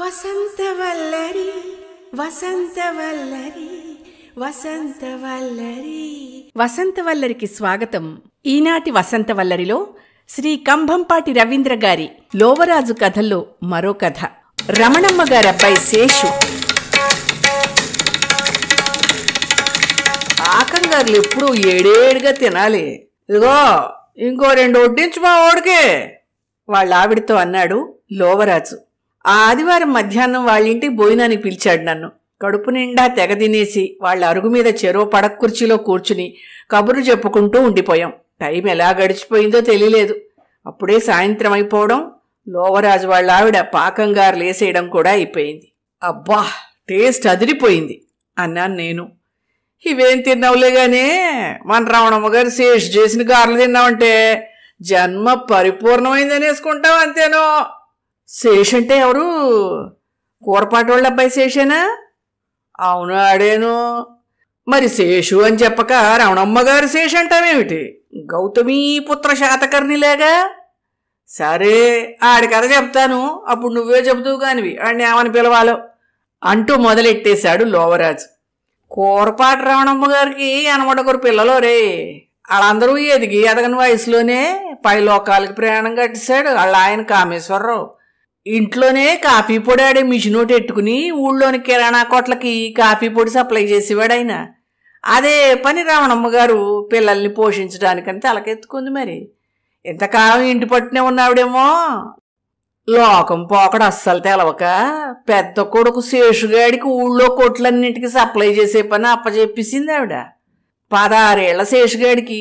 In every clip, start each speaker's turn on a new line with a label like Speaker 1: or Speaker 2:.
Speaker 1: వసంత వసంత వల్లరి వల్లరి వసంత వల్లరి వసంత వల్లరికి స్వాగతం ఈనాటి వసంత వల్లరిలో శ్రీ కంభంపాటి రవీంద్ర గారి లోవరాజు కథల్లో మరో కథ రమణమ్మ గారబ్బాయి శేషు ఆకంగారులు ఎప్పుడూ ఏడేడుగా తినాలి ఇదిగో ఇంకో రెండు వడ్డించు మా ఓడికే వాళ్ళ ఆవిడతో అన్నాడు లోవరాజు ఆ ఆదివారం మధ్యాహ్నం ఇంటికి భోజనానికి పిలిచాడు నన్ను కడుపు నిండా తెగ తినేసి వాళ్ళ అరుగు మీద చెరో పడక కుర్చీలో కూర్చుని కబుర్లు చెప్పుకుంటూ ఉండిపోయాం టైం ఎలా గడిచిపోయిందో తెలియలేదు అప్పుడే సాయంత్రం అయిపోవడం లోవరాజు వాళ్ళ ఆవిడ పాకంగారు లేసేయడం కూడా అయిపోయింది అబ్బా టేస్ట్ అదిరిపోయింది అన్నాను నేను ఇవేం తిన్నావులేగానే మన రావణమ్మ గారు శేష్ చేసిన గారులు తిన్నావంటే జన్మ పరిపూర్ణమైందనేసుకుంటావు అంతేనో శేష్ అంటే ఎవరు కూరపాటి వాళ్ళ అబ్బాయి శేషేనా అవును ఆడేను మరి శేషు అని చెప్పక రమణమ్మ గారు శేష్ అంటామేమిటి గౌతమీ పుత్ర శాతకర్ణిలాగా సరే ఆడి కథ చెప్తాను అప్పుడు నువ్వే చెబుతూ కానివి ఆడిని ఏమని పిలవాలో అంటూ మొదలెట్టేశాడు లోవరాజు కూరపాటి రమణమ్మ గారికి ఒకరు పిల్లలు రే వాళ్ళందరూ ఎదిగి ఎదగని వయసులోనే పై లోకాలకి ప్రయాణం కట్టేశాడు వాళ్ళ ఆయన కామేశ్వరరావు ఇంట్లోనే కాఫీ పొడి ఆడే మిషన్ ఒకటి పెట్టుకుని ఊళ్ళోని కిరాణా కొట్లకి కాఫీ పొడి సప్లై చేసేవాడు ఆయన అదే పని రావణమ్మ గారు పిల్లల్ని పోషించడానికని తలకెత్తుకుంది మరి ఇంతకాలం ఇంటి పట్టునే ఉన్నావిడేమో లోకం పోకడ అస్సలు తెలవక పెద్ద కొడుకు శేషుగాడికి ఊళ్ళో కొట్లన్నింటికి సప్లై చేసే పని అప్పచెప్పేసింది ఆవిడ పదారేళ్ల శేషుగాడికి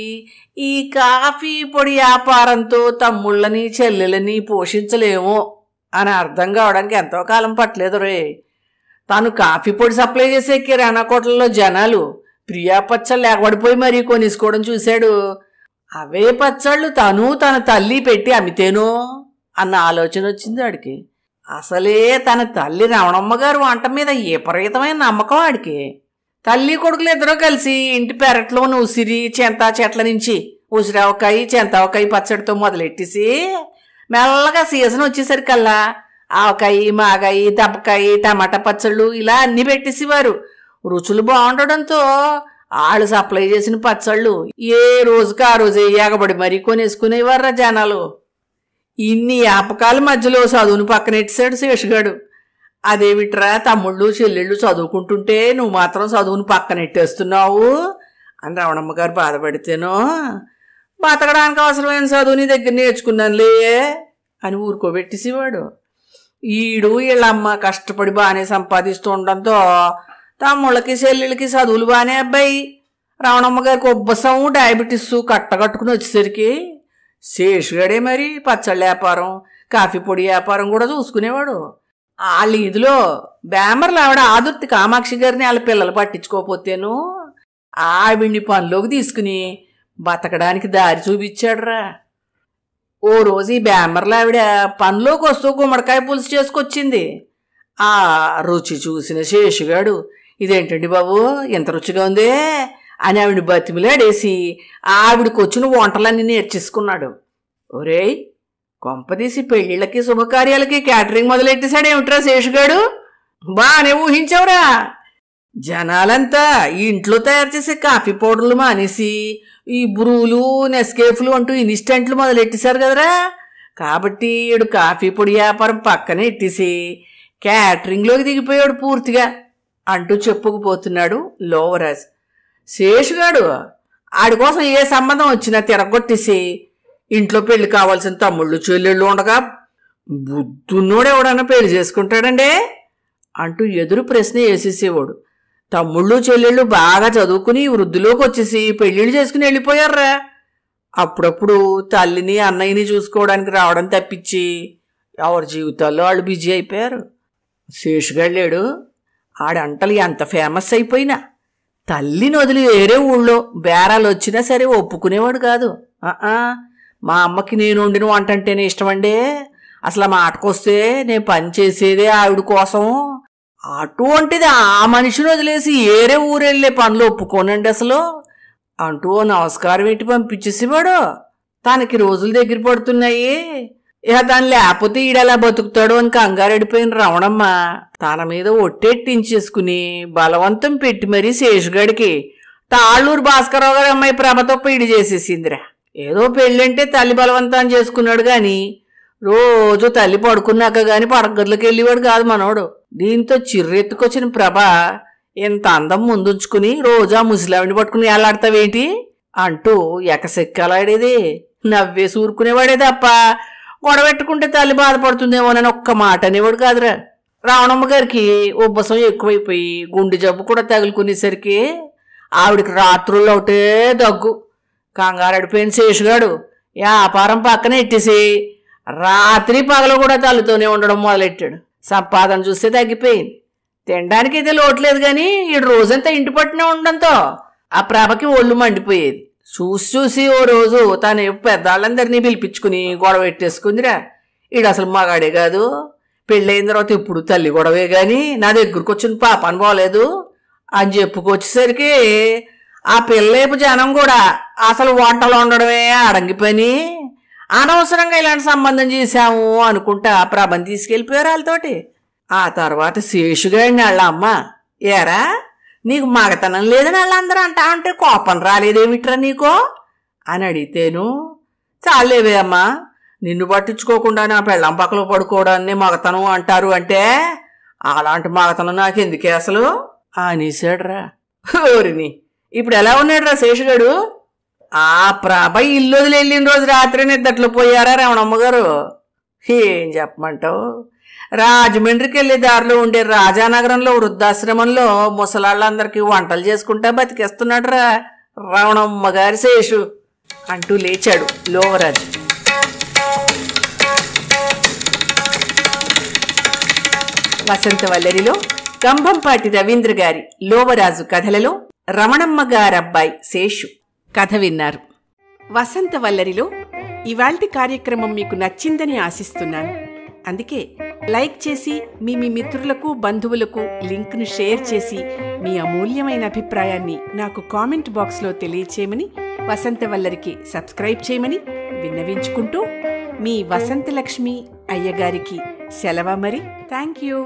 Speaker 1: ఈ కాఫీ పొడి వ్యాపారంతో తమ్ముళ్ళని చెల్లెలని పోషించలేమో అని అర్థం కావడానికి ఎంతో కాలం పట్టలేదు రే తాను కాఫీ పొడి సప్లై చేసే కిరాణా కోటల్లో జనాలు ప్రియా పచ్చళ్ళు ఎగబడిపోయి మరీ కొనేసుకోవడం చూశాడు అవే పచ్చళ్ళు తను తన తల్లి పెట్టి అమ్మితేనో అన్న ఆలోచన వచ్చింది వాడికి అసలే తన తల్లి రమణమ్మ గారు వంట మీద విపరీతమైన నమ్మకం వాడికి తల్లి కొడుకులు ఇద్దరూ కలిసి ఇంటి పెరట్లోని ఉసిరి చెంతా చెట్ల నుంచి ఉసిరావకాయ చెంతావకాయ పచ్చడితో మొదలెట్టేసి మెల్లగా సీజన్ వచ్చేసరికల్లా ఆవకాయి మాగాయి దబ్బకాయి టమాటా పచ్చళ్ళు ఇలా అన్నీ పెట్టేసేవారు రుచులు బాగుండడంతో వాళ్ళు సప్లై చేసిన పచ్చళ్ళు ఏ రోజుకి ఆ రోజు ఎగబడి మరీ కొనేసుకునేవారా జనాలు ఇన్ని యాపకాల మధ్యలో చదువును పక్కనెట్టేశాడు శేషగాడు అదేమిట్రా తమ్ముళ్ళు చెల్లెళ్ళు చదువుకుంటుంటే నువ్వు మాత్రం చదువును పక్కనెట్టేస్తున్నావు అని రమణమ్మ గారు బాధపడితేనో బతకడానికి అవసరమైన చదువు నీ దగ్గర నేర్చుకున్నానులే అని ఊరుకోబెట్టేసేవాడు ఈడు వీళ్ళమ్మ కష్టపడి బాగానే సంపాదిస్తూ ఉండడంతో తమ్ముళ్ళకి చెల్లెళ్ళకి చదువులు బాగానే అబ్బాయి రావణమ్మ గారికి ఉబ్బసం డయాబెటీస్ కట్టగట్టుకుని వచ్చేసరికి శేషుగాడే మరి పచ్చళ్ళ వ్యాపారం కాఫీ పొడి వ్యాపారం కూడా చూసుకునేవాడు వాళ్ళ లీదులో బ్యామర్లు ఆవిడ ఆదుర్తి కామాక్షి గారిని వాళ్ళ పిల్లలు పట్టించుకోకపోతేను ఆవిడ్ని పనిలోకి తీసుకుని బతకడానికి దారి చూపించాడురా ఓ రోజు ఈ బ్యామర్లావిడ పనిలోకి వస్తూ గుమ్మడికాయ పులుసు చేసుకొచ్చింది ఆ రుచి చూసిన శేషుగాడు ఇదేంటండి బాబు ఇంత రుచిగా ఉందే అని ఆవిడ బతిమిలాడేసి ఆవిడకు వచ్చిన వంటలన్నీ నేర్చేసుకున్నాడు ఒరేయ్ కొంపదీసి పెళ్ళిళ్ళకి శుభకార్యాలకి క్యాటరింగ్ మొదలెట్టేశాడేమిట్రా శేషుగాడు బాగానే ఊహించావురా జనాలంతా ఇంట్లో తయారు చేసే కాఫీ పౌడర్లు మానేసి ఈ బ్రూలు నెస్కేఫ్లు అంటూ ఇన్స్టెంట్లు మొదలెట్టేశారు కదరా కాబట్టి ఈడు కాఫీ పొడి వ్యాపారం పక్కనే ఎట్టేసి క్యాటరింగ్లోకి దిగిపోయాడు పూర్తిగా అంటూ చెప్పుకుపోతున్నాడు లోవరాజ్ శేషుగాడు ఆడి కోసం ఏ సంబంధం వచ్చినా తిరగొట్టేసి ఇంట్లో పెళ్లి కావాల్సిన తమ్ముళ్ళు చెల్లెళ్ళు ఉండగా బుద్ధున్నోడు ఎవడన్నా పెళ్లి చేసుకుంటాడండే అంటూ ఎదురు ప్రశ్న వేసేసేవాడు తమ్ముళ్ళు చెల్లెళ్ళు బాగా చదువుకుని వృద్ధిలోకి వచ్చేసి పెళ్లిళ్ళు చేసుకుని వెళ్ళిపోయారా అప్పుడప్పుడు తల్లిని అన్నయ్యని చూసుకోవడానికి రావడం తప్పించి ఎవరి జీవితాల్లో వాళ్ళు బిజీ అయిపోయారు శేషుగాడు లేడు ఆడంటలు ఎంత ఫేమస్ అయిపోయినా తల్లిని వదిలి వేరే ఊళ్ళో బేరాలు వచ్చినా సరే ఒప్పుకునేవాడు కాదు మా అమ్మకి నేను వండిన వంట అంటేనే ఇష్టమండి అసలు మాటకొస్తే నేను పని చేసేదే ఆవిడ కోసం అటువంటిది ఆ మనిషిని వదిలేసి ఏరే ఊరెళ్ళే పనులు ఒప్పుకోనండి అసలు అంటూ నమస్కారం ఏంటి వాడు తనకి రోజులు దగ్గర పడుతున్నాయి ఇక తను లేకపోతే ఈడలా బతుకుతాడు అని కంగారెడిపోయిన రవణమ్మ తన మీద ఒట్టెట్టించేసుకుని బలవంతం పెట్టి మరీ శేషుగాడికి తాళ్ళూరు భాస్కరరావు గారి అమ్మాయి ప్రభతో పీడి చేసేసిందిరా ఏదో పెళ్ళంటే తల్లి బలవంతం చేసుకున్నాడు కానీ రోజు తల్లి పడుకున్నాక కానీ పడగదులకు వెళ్ళేవాడు కాదు మనోడు దీంతో చిర్రెత్తుకొచ్చిన ప్రభ ఇంత అందం ముందుంచుకుని రోజా ముసిలావిని పట్టుకుని ఏలాడతావేంటి అంటూ ఎకసెక్కలాడేది నవ్వే సూరుకునేవాడేది అప్ప గొడవెట్టుకుంటే తల్లి బాధపడుతుందేమోనని ఒక్క మాట అనేవాడు కాదురా రావణమ్మ గారికి ఉబ్బసం ఎక్కువైపోయి గుండె జబ్బు కూడా తగులుకునేసరికి ఆవిడికి రాత్రుల్లో ఒకటే దగ్గు కంగారడిపోయిన శేషుగాడు వ్యాపారం పక్కన ఎట్టేసి రాత్రి పగలు కూడా తల్లితోనే ఉండడం మొదలెట్టాడు సంపాదన చూస్తే తగ్గిపోయింది తినడానికి అయితే లోట్లేదు కానీ ఈ రోజంతా ఇంటి పట్టునే ఉండడంతో ఆ ప్రభకి ఒళ్ళు మండిపోయేది చూసి చూసి ఓ రోజు తను పెద్దవాళ్ళందరినీ పిలిపించుకుని గొడవ పెట్టేసుకుందిరా ఈడు అసలు మగాడే కాదు పెళ్ళైన తర్వాత ఇప్పుడు తల్లి గొడవే కానీ నా దగ్గరకు వచ్చిన పాప బాగోలేదు అని చెప్పుకొచ్చేసరికి ఆ పిల్లైపు జనం కూడా అసలు వంటలు ఉండడమే అడంగి పని అనవసరంగా ఇలాంటి సంబంధం చేశాము అనుకుంటా ప్రభం తీసుకెళ్ళిపోయారు వాళ్ళతోటి ఆ తర్వాత శేషుగాడిని వాళ్ళ అమ్మ ఏరా నీకు మగతనం లేదని వాళ్ళందరూ అంటా ఉంటే కోపం రాలేదేమిట్రా నీకో అని అడిగితేను చాలేవే అమ్మా నిన్ను పట్టించుకోకుండా నా పెళ్ళం పక్కలో పడుకోవడాన్ని మగతనం అంటారు అంటే అలాంటి మగతనం ఎందుకే అసలు అనేసాడురా ఓరిని ఇప్పుడు ఎలా ఉన్నాడు రా శేషుగాడు ఆ ప్రభ ఇల్లు వదిలి వెళ్ళిన రోజు రాత్రి నిద్దట్లు పోయారా రమణమ్మ గారు ఏం చెప్పమంటావు రాజమండ్రికి వెళ్ళే దారిలో ఉండే రాజానగరంలో వృద్ధాశ్రమంలో ముసలాళ్ళందరికీ వంటలు చేసుకుంటా రా రమణమ్మ గారి శేషు అంటూ లేచాడు లోవరాజు వసంత వల్లరిలో కంభంపాటి రవీంద్ర గారి లోవరాజు కథలలో రమణమ్మ గారబ్బాయి శేషు కథ విన్నారు వసంత వల్లరిలో ఇవాల్టి కార్యక్రమం మీకు నచ్చిందని ఆశిస్తున్నాను అందుకే లైక్ చేసి మీ మీ మిత్రులకు బంధువులకు లింక్ను షేర్ చేసి మీ అమూల్యమైన అభిప్రాయాన్ని నాకు కామెంట్ బాక్స్లో తెలియచేయమని వసంత వల్లరికి సబ్స్క్రైబ్ చేయమని విన్నవించుకుంటూ మీ వసంతలక్ష్మి అయ్యగారికి సెలవ మరి థ్యాంక్ యూ